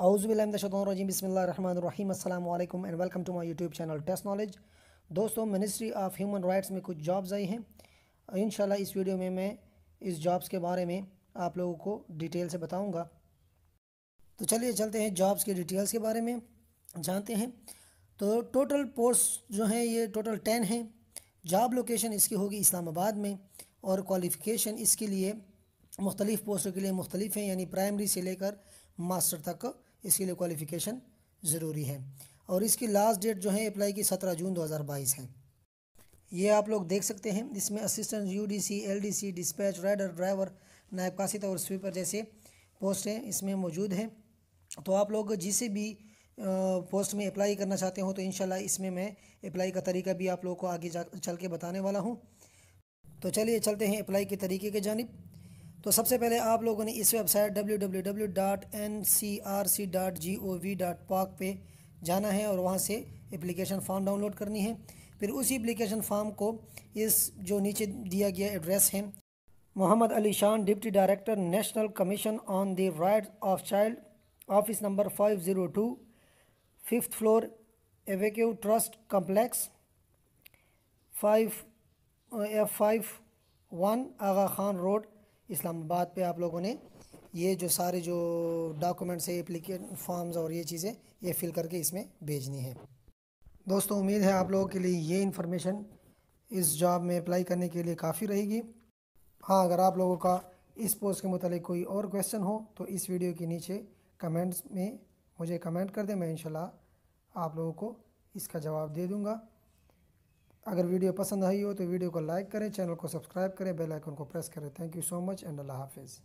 आउज़बिल्लाशतरजीम बसमीम अल्लाम and welcome to my YouTube channel test knowledge दोस्तों मिनिस्ट्री ऑफ ह्यूमन राइट्स में कुछ जॉब्स आई हैं इन इस वीडियो में मैं इस जॉब्स के बारे में आप लोगों को डिटेल से बताऊँगा तो चलिए चलते हैं जॉब्स के डिटेल्स के बारे में जानते हैं तो टोटल पोस्ट जो हैं ये टोटल टेन हैं जॉब लोकेशन इसकी होगी इस्लामाबाद में और क्वालिफ़िकेशन इसके लिए मुख्तलिफ़ पोस्टों के लिए मुख्तलिफ हैं यानी प्राइमरी से लेकर मास्टर तक इसके लिए क्वालिफिकेशन ज़रूरी है और इसकी लास्ट डेट जो है अप्लाई की सत्रह जून 2022 है ये आप लोग देख सकते हैं इसमें assistant UDC LDC dispatch rider driver नायब कासित और स्वीपर जैसे पोस्ट हैं इसमें मौजूद हैं तो आप लोग जिसे भी पोस्ट में अप्लाई करना चाहते हो तो इन इसमें मैं अप्लाई का तरीका भी आप लोगों को आगे चल के बताने वाला हूँ तो चलिए चलते हैं अप्लाई के तरीके की जानब तो सबसे पहले आप लोगों ने इस वेबसाइट www.ncrc.gov.pak पे जाना है और वहाँ से एप्लीकेशन फॉर्म डाउनलोड करनी है फिर उसी एप्लीकेशन फॉर्म को इस जो नीचे दिया गया एड्रेस है Mohammad Ali Shan deputy director national commission on the right of child office number five zero two fifth floor evacuee trust complex five F five one Agha Khan road Islamabad पे आप लोगों ने ये जो सारे जो डॉक्यूमेंट्स है एप्लीकेट फॉर्म्स और ये चीज़ें ये फिल करके इसमें भेजनी है दोस्तों उम्मीद है आप लोगों के लिए ये इन्फॉर्मेशन इस जॉब में अप्लाई करने के लिए काफ़ी रहेगी हाँ अगर आप लोगों का इस पोस्ट के मतलब कोई और क्वेश्चन हो तो इस वीडियो के नीचे कमेंट्स में मुझे कमेंट कर दें मैं इंशाल्लाह आप लोगों को इसका जवाब दे दूँगा अगर वीडियो पसंद आई हो तो वीडियो को लाइक करें चैनल को सब्सक्राइब करें बेल आइकन को प्रेस करें thank you so much and अल्लाह हाफिज़